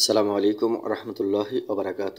আসসালামু আলাইকুম রহমতুল্লাহি ওবরাকাত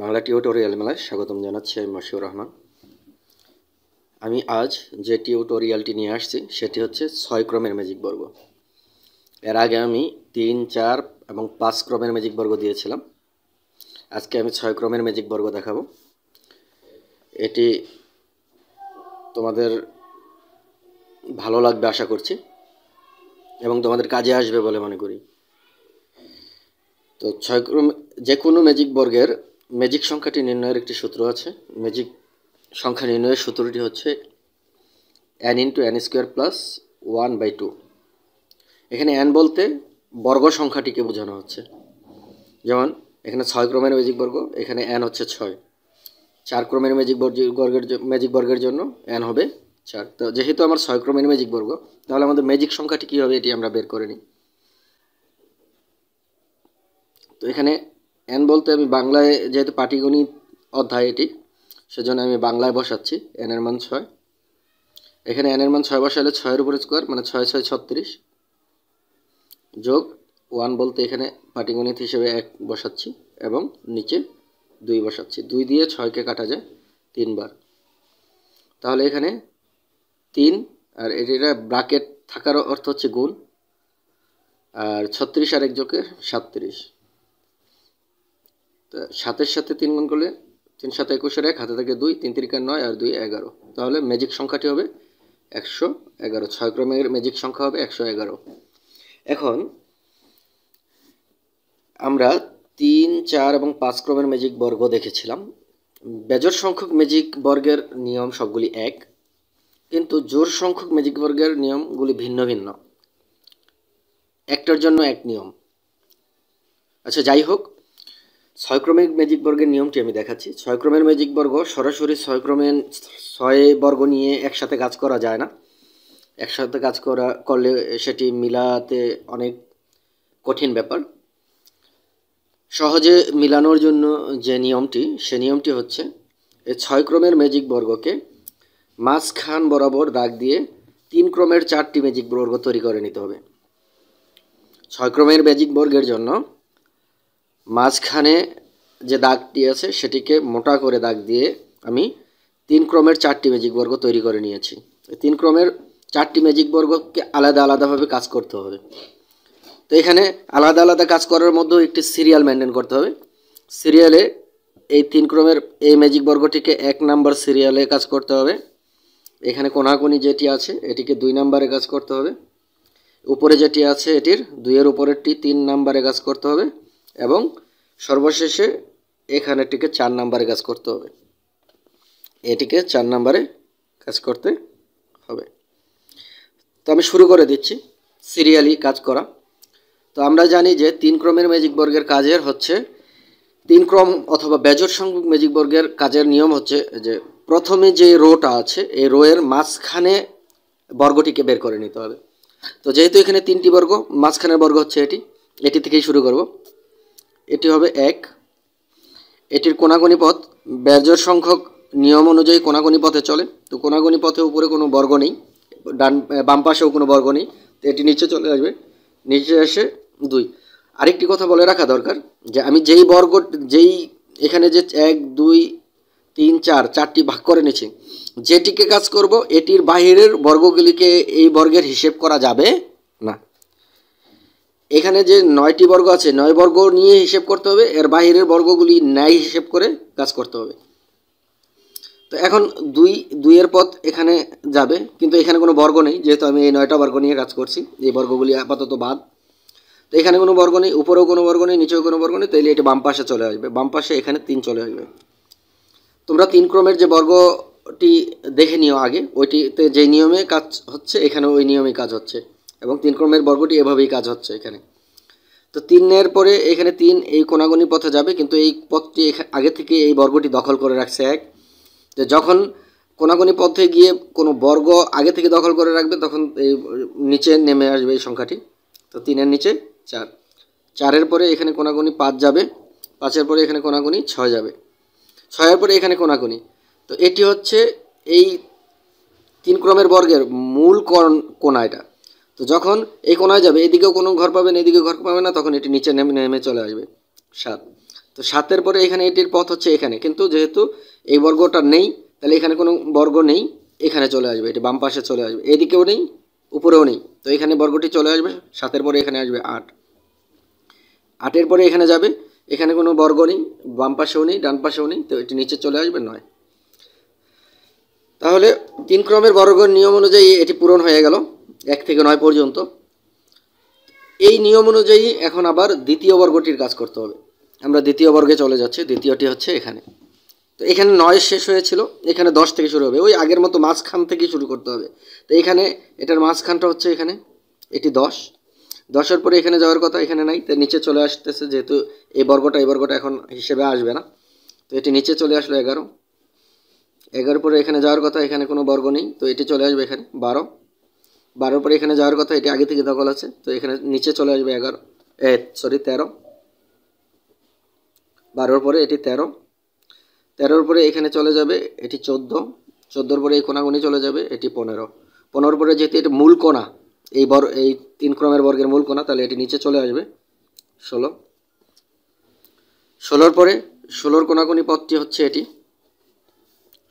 বাংলা টিউটোরিয়াল মেলায় স্বাগতম জানাচ্ছি আমি মশিউর রহমান আমি আজ যে টিউটোরিয়ালটি নিয়ে আসছি সেটি হচ্ছে ছয় ক্রমের ম্যাজিক বর্গ এর আগে আমি তিন চার এবং পাঁচ ক্রমের ম্যাজিক বর্গ দিয়েছিলাম আজকে আমি ছয় ক্রমের ম্যাজিক বর্গ দেখাবো এটি তোমাদের ভালো লাগবে আশা করছি এবং তোমাদের কাজে আসবে বলে মনে করি তো ছয় যে কোনো ম্যাজিক বর্গের ম্যাজিক সংখ্যাটি নির্ণয়ের একটি সূত্র আছে ম্যাজিক সংখ্যা নির্ণয়ের সূত্রটি হচ্ছে n into n square plus one by two এখানে এন বলতে বর্গ সংখ্যাটিকে বোঝানো হচ্ছে যেমন এখানে ছয় ক্রমের ম্যাজিক বর্গ এখানে এন হচ্ছে ছয় চার ক্রমের ম্যাজিক বর্গের ম্যাজিক বর্গের জন্য এন হবে চার তো যেহেতু আমার ছয় ক্রমের ম্যাজিক বর্গ তাহলে আমাদের ম্যাজিক সংখ্যাটি কী হবে এটি আমরা বের করে নিই তো এখানে এন বলতে আমি বাংলায় যেহেতু পাটিগণিত অধ্যায় এটি সেজন্য আমি বাংলায় বসাচ্ছি এন এর মান ছয় এখানে এন এর মান ছয় বসালে ছয়ের উপরে স্কোয়ার মানে ছয় ছয় ছত্রিশ যোগ ওয়ান বলতে এখানে পাটিগণিত হিসেবে এক বসাচ্ছি এবং নিচে দুই বসাচ্ছি দুই দিয়ে ছয়কে কাটা যায় তিনবার তাহলে এখানে তিন আর এটা ব্রাকেট থাকার অর্থ হচ্ছে গুণ আর ছত্রিশ আর এক যোগে সাতত্রিশ তা সাতের সাথে তিন গুণ করলে তিন সাথে একুশের এক হাতে থাকে দুই তিন তিরিকার নয় আর দুই এগারো তাহলে ম্যাজিক সংখ্যাটি হবে একশো এগারো ছয় ক্রমের ম্যাজিক সংখ্যা হবে একশো এগারো এখন আমরা তিন চার এবং পাঁচ ক্রমের ম্যাজিক বর্গ দেখেছিলাম বেজর সংখ্যক ম্যাজিক বর্গের নিয়ম সবগুলি এক কিন্তু জোর সংখ্যক ম্যাজিক বর্গের নিয়মগুলি ভিন্ন ভিন্ন একটার জন্য এক নিয়ম আচ্ছা যাই হোক ছয়ক্রমিক ম্যাজিক বর্গের নিয়মটি আমি দেখাচ্ছি ছয়ক্রমের ম্যাজিক বর্গ সরাসরি ছয়ক্রমের ছয় বর্গ নিয়ে একসাথে কাজ করা যায় না একসাথে কাজ করা করলে সেটি মিলাতে অনেক কঠিন ব্যাপার সহজে মিলানোর জন্য যে নিয়মটি সে নিয়মটি হচ্ছে এই ছয় ক্রমের ম্যাজিক বর্গকে মাঝখান বরাবর দাগ দিয়ে তিন ক্রমের চারটি ম্যাজিক বর্গ তৈরি করে নিতে হবে ছয় ক্রমের ম্যাজিক বর্গের জন্য মাঝখানে যে দাগটি আছে সেটিকে মোটা করে দাগ দিয়ে আমি তিন ক্রমের চারটি ম্যাজিক বর্গ তৈরি করে নিয়েছি তিন ক্রমের চারটি ম্যাজিক বর্গকে আলাদা আলাদাভাবে কাজ করতে হবে তো এখানে আলাদা আলাদা কাজ করার মধ্যেও একটি সিরিয়াল মেনটেন করতে হবে সিরিয়ালে এই তিন ক্রমের এই ম্যাজিক বর্গটিকে এক নাম্বার সিরিয়ালে কাজ করতে হবে এখানে কোনাকুনি যেটি আছে এটিকে দুই নাম্বারে কাজ করতে হবে উপরে যেটি আছে এটির দুইয়ের উপরেরটি তিন নাম্বারে কাজ করতে হবে এবং সর্বশেষে এখানেটিকে চার নাম্বারে কাজ করতে হবে এটিকে চার নাম্বারে কাজ করতে হবে তো আমি শুরু করে দিচ্ছি সিরিয়ালি কাজ করা তো আমরা জানি যে তিন ক্রমের ম্যাজিক বর্গের কাজের হচ্ছে তিন ক্রম অথবা বেজর সংখ্যক ম্যাজিক বর্গের কাজের নিয়ম হচ্ছে যে প্রথমে যে রোটা আছে এই রোয়ের মাঝখানে বর্গটিকে বের করে নিতে হবে তো যেহেতু এখানে তিনটি বর্গ মাঝখানের বর্গ হচ্ছে এটি এটি থেকেই শুরু করব এটি হবে এক এটির কোনাগণি পথ ব্যাজর সংখ্যক নিয়ম অনুযায়ী কোনাগণি পথে চলে তো কোনাগণি পথে উপরে কোনো বর্গ নেই ডান বাম পাশেও কোনো বর্গ নেই তো এটি নিচে চলে আসবে নিচে এসে দুই আরেকটি কথা বলে রাখা দরকার যে আমি যেই বর্গ যেই এখানে যে এক দুই তিন চার চারটি ভাগ করে নিচ্ছি যেটিকে কাজ করব এটির বাহিরের বর্গগুলিকে এই বর্গের হিসেব করা যাবে না এখানে যে নয়টি বর্গ আছে নয় বর্গ নিয়ে হিসেব করতে হবে এর বাহিরের বর্গগুলি ন্যায় হিসেব করে কাজ করতে হবে তো এখন দুই দুইয়ের পথ এখানে যাবে কিন্তু এখানে কোনো বর্গ নেই যেহেতু আমি এই নয়টা বর্গ নিয়ে কাজ করছি এই বর্গগুলি আপাতত বাদ তো এখানে কোনো বর্গ নেই উপরেও কোনো বর্গ নেই নিচেও কোনো বর্গ নেই তাইলে এটা বাম পাশে চলে আসবে বাম পাশে এখানে তিন চলে আসবে তোমরা তিন ক্রমের যে বর্গটি দেখে নিও আগে ওইটিতে যে নিয়মে কাজ হচ্ছে এখানে ওই নিয়মে কাজ হচ্ছে এবং তিন ক্রমের বর্গটি এভাবেই কাজ হচ্ছে এখানে তো তিনের পরে এখানে তিন এই কোনাগুনি পথে যাবে কিন্তু এই পথটি আগে থেকে এই বর্গটি দখল করে রাখছে এক যে যখন কোনাগুনি পথে গিয়ে কোনো বর্গ আগে থেকে দখল করে রাখবে তখন এই নিচে নেমে আসবে এই সংখ্যাটি তো তিনের নিচে চার চারের পরে এখানে কোনাগুনি পাঁচ যাবে পাঁচের পরে এখানে কোনাগুনি ছয় যাবে ছয়ের পরে এখানে কোনাগুনি তো এটি হচ্ছে এই তিন ক্রমের বর্গের মূল কোণ কোনা এটা তো যখন এই কোনায় যাবে এদিকেও কোনো ঘর পাবেন এদিকে ঘর পাবে না তখন এটি নিচে নেমে নেমে চলে আসবে সাত তো সাতের পরে এখানে এটির পথ হচ্ছে এখানে কিন্তু যেহেতু এই বর্গটা নেই তাহলে এখানে কোনো বর্গ নেই এখানে চলে আসবে এটি বাম পাশে চলে আসবে এদিকেও নেই উপরেও নেই তো এখানে বর্গটি চলে আসবে সাতের পরে এখানে আসবে আট আটের পরে এখানে যাবে এখানে কোনো বর্গ নেই বাম পাশেও নেই ডান পাশেও নেই তো এটি নিচে চলে আসবে নয় তাহলে তিন ক্রমের বর্গের নিয়ম অনুযায়ী এটি পূরণ হয়ে গেল এক থেকে নয় পর্যন্ত এই নিয়ম অনুযায়ী এখন আবার দ্বিতীয় বর্গটির কাজ করতে হবে আমরা দ্বিতীয় বর্গে চলে যাচ্ছি দ্বিতীয়টি হচ্ছে এখানে তো এখানে নয় শেষ হয়েছিল এখানে দশ থেকে শুরু হবে ওই আগের মতো মাঝখান থেকে শুরু করতে হবে তো এখানে এটার মাঝখানটা হচ্ছে এখানে এটি দশ দশের পরে এখানে যাওয়ার কথা এখানে নাই তো নিচে চলে আসতেছে যেহেতু এই বর্গটা এই বর্গটা এখন হিসেবে আসবে না তো এটি নিচে চলে আসলো এগারো এগারো পরে এখানে যাওয়ার কথা এখানে কোনো বর্গ নেই তো এটি চলে আসবে এখানে বারো বারোর পরে এখানে যাওয়ার কথা এটি আগে থেকে দখল আছে তো এখানে নিচে চলে আসবে এগারো এ সরি তেরো বারোর পরে এটি তেরো তেরোর পরে এখানে চলে যাবে এটি চোদ্দ চোদ্দোর পরে এই কোনাগুনি চলে যাবে এটি পনেরো পনেরো পরে যেহেতু এটি মূল কোনা এই বর এই তিন ক্রমের বর্গের মূল কোনা তাহলে এটি নিচে চলে আসবে ষোলো ষোলোর পরে ষোলোর কোনাগুনি পথটি হচ্ছে এটি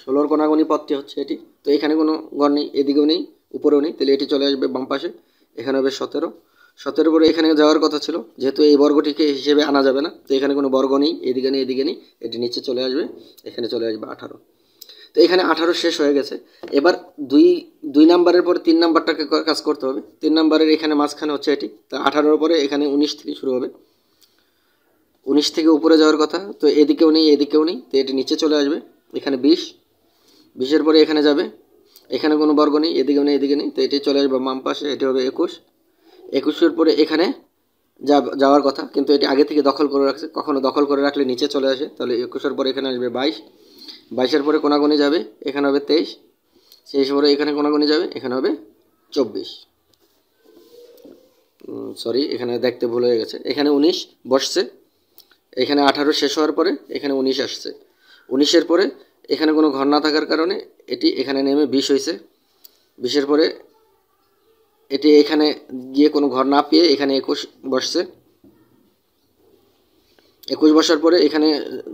ষোলোর কোনাগুনি পথটি হচ্ছে এটি তো এখানে কোনো গড় নেই এদিকেও নেই উপরেও নেই তাহলে এটি চলে আসবে বাম পাশে এখানে হবে সতেরো সতেরো পরে এখানে যাওয়ার কথা ছিল যেহেতু এই বর্গটিকে হিসেবে আনা যাবে না তো এখানে কোনো বর্গ নেই এদিকে নেই এদিকে নেই এটি নিচে চলে আসবে এখানে চলে আসবে আঠারো তো এখানে আঠারো শেষ হয়ে গেছে এবার দুই দুই নাম্বারের পরে তিন নাম্বারটাকে কাজ করতে হবে তিন নাম্বারের এখানে মাঝখানে হচ্ছে এটি তো আঠারোর পরে এখানে উনিশ থেকে শুরু হবে উনিশ থেকে উপরে যাওয়ার কথা তো এদিকেও নেই এদিকেও নেই তো এটি নিচে চলে আসবে এখানে বিশ বিশের পরে এখানে যাবে এখানে কোনো বর্গ নেই এদিকে নেই এদিকে নেই তো এটি চলে আসবে বাম পাশে এটি হবে একুশ একুশের পরে এখানে যা যাওয়ার কথা কিন্তু এটি আগে থেকে দখল করে রাখছে কখনো দখল করে রাখলে নিচে চলে আসে তাহলে একুশের পরে এখানে আসবে বাইশ বাইশের পরে কোনাগুনি যাবে এখানে হবে তেইশ সেই পরে এখানে কোনাগুনি যাবে এখানে হবে চব্বিশ সরি এখানে দেখতে ভুল হয়ে গেছে এখানে উনিশ বসছে এখানে আঠারো শেষ হওয়ার পরে এখানে উনিশ আসছে উনিশের পরে এখানে কোনো ঘর না থাকার কারণে এটি এখানে নেমে বিষ হয়েছে বিষের পরে এটি এখানে গিয়ে কোনো ঘর না পেয়ে এখানে একুশ বসছে একুশ বসার পরে এখানে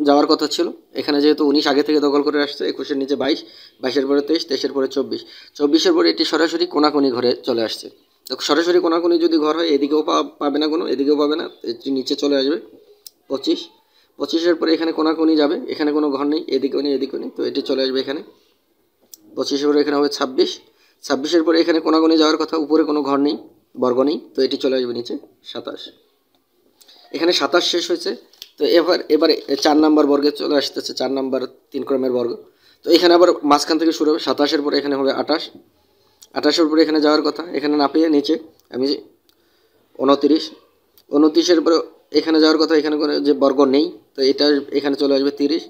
যাওয়ার কথা ছিল এখানে যেহেতু উনিশ আগে থেকে দখল করে আসছে একুশের নিচে বাইশ বাইশের পরে তেইশ তেইশের পরে চব্বিশ চব্বিশের পরে এটি সরাসরি কোনাকুনি ঘরে চলে আসছে তো সরাসরি কোনাকুনি যদি ঘর হয় এদিকেও পাবে না কোনো এদিকেও পাবে না এটি নিচে চলে আসবে পঁচিশ পঁচিশের পরে এখানে কোনাকুনি যাবে এখানে কোনো ঘর নেই এদিকেও নেই এদিকেও নেই তো এটি চলে আসবে এখানে পঁচিশের পরে এখানে হবে ছাব্বিশ ছাব্বিশের পরে এখানে কোনাগুনি যাওয়ার কথা উপরে কোনো ঘর নেই বর্গ নেই তো এটি চলে আসবে নিচে সাতাশ এখানে সাতাশ শেষ হয়েছে তো এবার এবারে চার নাম্বার বর্গে চলে আসতেছে চার নাম্বার তিন ক্রমের বর্গ তো এখানে আবার মাঝখান থেকে শুরু হবে সাতাশের পরে এখানে হবে আঠাশ আঠাশের পরে এখানে যাওয়ার কথা এখানে না পেয়ে নিচে আমি উনত্রিশ উনত্রিশের পরে এখানে যাওয়ার কথা এখানে কোনো যে বর্গ নেই তো এটা এখানে চলে আসবে তিরিশ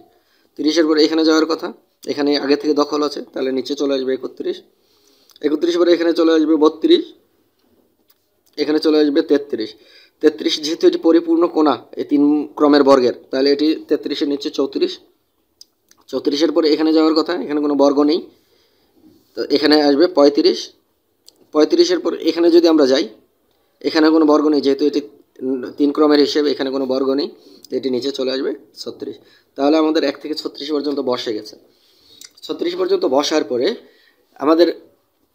তিরিশের পরে এখানে যাওয়ার কথা এখানে আগে থেকে দখল আছে তাহলে নিচে চলে আসবে একত্রিশ একত্রিশ পরে এখানে চলে আসবে বত্রিশ এখানে চলে আসবে তেত্রিশ তেত্রিশ যেহেতু এটি পরিপূর্ণ কোনা এই তিন ক্রমের বর্গের তাহলে এটি তেত্রিশের নিচে চৌত্রিশ চৌত্রিশের পরে এখানে যাওয়ার কথা এখানে কোনো বর্গ নেই তো এখানে আসবে পঁয়ত্রিশ পঁয়ত্রিশের পর এখানে যদি আমরা যাই এখানে কোনো বর্গ নেই যেহেতু এটি তিন ক্রমের হিসেবে এখানে কোনো বর্গ নেই এটি নিচে চলে আসবে ছত্রিশ তাহলে আমাদের এক থেকে ছত্রিশ পর্যন্ত বসে গেছে ছত্রিশ পর্যন্ত বসার পরে আমাদের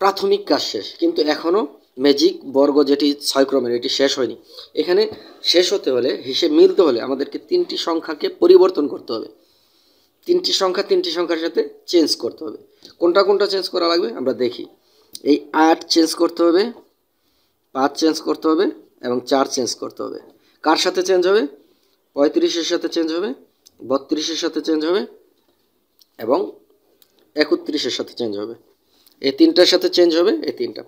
প্রাথমিক কাজ শেষ কিন্তু এখনও ম্যাজিক বর্গ যেটি ছয় ক্রমের এটি শেষ হয়নি এখানে শেষ হতে হলে হিসেব মিলতে হলে আমাদেরকে তিনটি সংখ্যাকে পরিবর্তন করতে হবে তিনটি সংখ্যা তিনটি সংখ্যার সাথে চেঞ্জ করতে হবে কোনটা কোনটা চেঞ্জ করা লাগবে আমরা দেখি এই আট চেঞ্জ করতে হবে পাঁচ চেঞ্জ করতে হবে এবং চার চেঞ্জ করতে হবে কার সাথে চেঞ্জ হবে পঁয়ত্রিশের সাথে চেঞ্জ হবে বত্রিশের সাথে চেঞ্জ হবে এবং একত্রিশের সাথে চেঞ্জ হবে এই তিনটার সাথে চেঞ্জ হবে এই তিনটা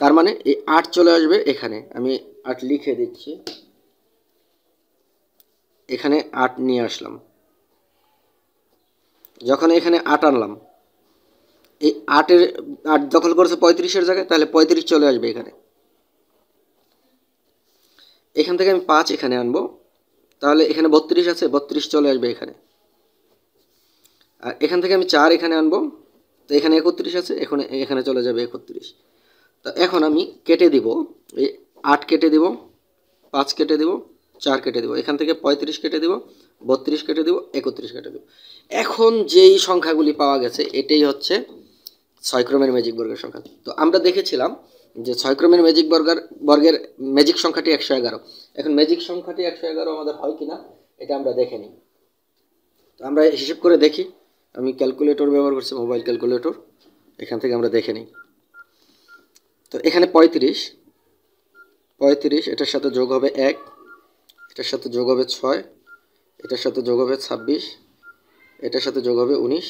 তার মানে এই আট চলে আসবে এখানে আমি আট লিখে দিচ্ছি এখানে আট নিয়ে আসলাম যখন এখানে আট আনলাম এই আটের আট দখল করেছে পঁয়ত্রিশের জায়গায় তাহলে পঁয়ত্রিশ চলে আসবে এখানে এখান থেকে আমি পাঁচ এখানে আনবো তাহলে এখানে বত্রিশ আছে বত্রিশ চলে আসবে এখানে আর এখান থেকে আমি চার এখানে আনবো তো এখানে একত্রিশ আছে এখানে এখানে চলে যাবে একত্রিশ তো এখন আমি কেটে দিব এই আট কেটে দিব পাঁচ কেটে দিব চার কেটে দেবো এখান থেকে পঁয়ত্রিশ কেটে দেবো বত্রিশ কেটে দেবো একত্রিশ কেটে দেবো এখন যেই সংখ্যাগুলি পাওয়া গেছে এটাই হচ্ছে ছয়ক্রমের ম্যাজিক বর্গের সংখ্যা তো আমরা দেখেছিলাম যে ছয় ক্রমের ম্যাজিক বর্গার বর্গের ম্যাজিক সংখ্যাটি একশো এগারো এখন ম্যাজিক সংখ্যাটি একশো এগারো আমাদের হয় কি না এটা আমরা দেখে নিই তো আমরা হিসেব করে দেখি আমি ক্যালকুলেটর ব্যবহার করছি মোবাইল ক্যালকুলেটর এখান থেকে আমরা দেখে নিই তো এখানে পঁয়ত্রিশ পঁয়ত্রিশ এটার সাথে যোগ হবে এক এটার সাথে যোগ হবে ছয় এটার সাথে যোগ হবে ছাব্বিশ এটার সাথে যোগ হবে উনিশ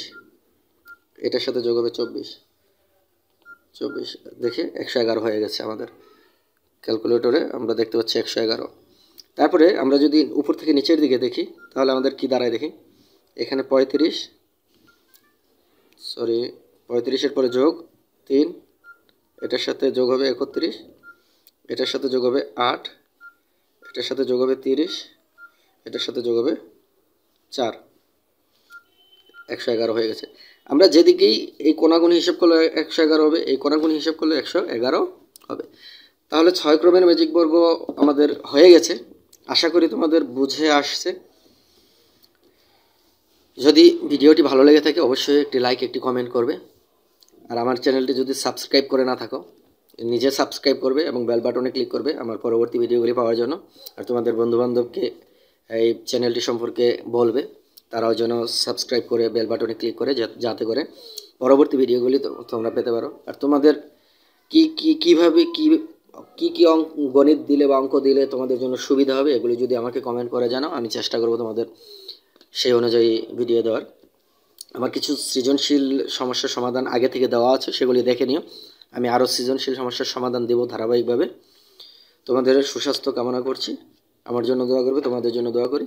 এটার সাথে যোগ হবে চব্বিশ চব্বিশ দেখি একশো এগারো হয়ে গেছে আমাদের ক্যালকুলেটরে আমরা দেখতে পাচ্ছি একশো এগারো তারপরে আমরা যদি উপর থেকে নিচের দিকে দেখি তাহলে আমাদের কি দাঁড়ায় দেখি এখানে পঁয়ত্রিশ সরি পঁয়ত্রিশের পরে যোগ তিন এটার সাথে যোগ হবে একত্রিশ এটার সাথে যোগ হবে আট এটার সাথে যোগ হবে তিরিশ এটার সাথে যোগ হবে চার একশো এগারো হয়ে গেছে আমরা যেদিকেই এই কোনাগুনি হিসাব করলে একশো এগারো হবে এই কোনাগুনি হিসাব করলে একশো এগারো হবে তাহলে ছয় ক্রমের ম্যাজিক বর্গ আমাদের হয়ে গেছে আশা করি তোমাদের বুঝে আসছে যদি ভিডিওটি ভালো লেগে থাকে অবশ্যই একটি লাইক একটি কমেন্ট করবে আর আমার চ্যানেলটি যদি সাবস্ক্রাইব করে না থাকো নিজে সাবস্ক্রাইব করবে এবং বেল বাটনে ক্লিক করবে আমার পরবর্তী ভিডিওগুলি পাওয়ার জন্য আর তোমাদের বন্ধুবান্ধবকে এই চ্যানেলটি সম্পর্কে বলবে তারাও যেন সাবস্ক্রাইব করে বেল বাটনে ক্লিক করে যাতে করে পরবর্তী ভিডিওগুলি তোমরা পেতে পারো আর তোমাদের কি কি কীভাবে কী কী অঙ্ক গণিত দিলে বা অঙ্ক দিলে তোমাদের জন্য সুবিধা হবে এগুলি যদি আমাকে কমেন্ট করে জানাও আমি চেষ্টা করব তোমাদের সেই অনুযায়ী ভিডিও দেওয়ার আমার কিছু সৃজনশীল সমস্যার সমাধান আগে থেকে দেওয়া আছে সেগুলি দেখে নিও আমি আরও সৃজনশীল সমস্যার সমাধান দেব ধারাবাহিকভাবে তোমাদের সুস্বাস্থ্য কামনা করছি আমার জন্য দোয়া করবে তোমাদের জন্য দোয়া করি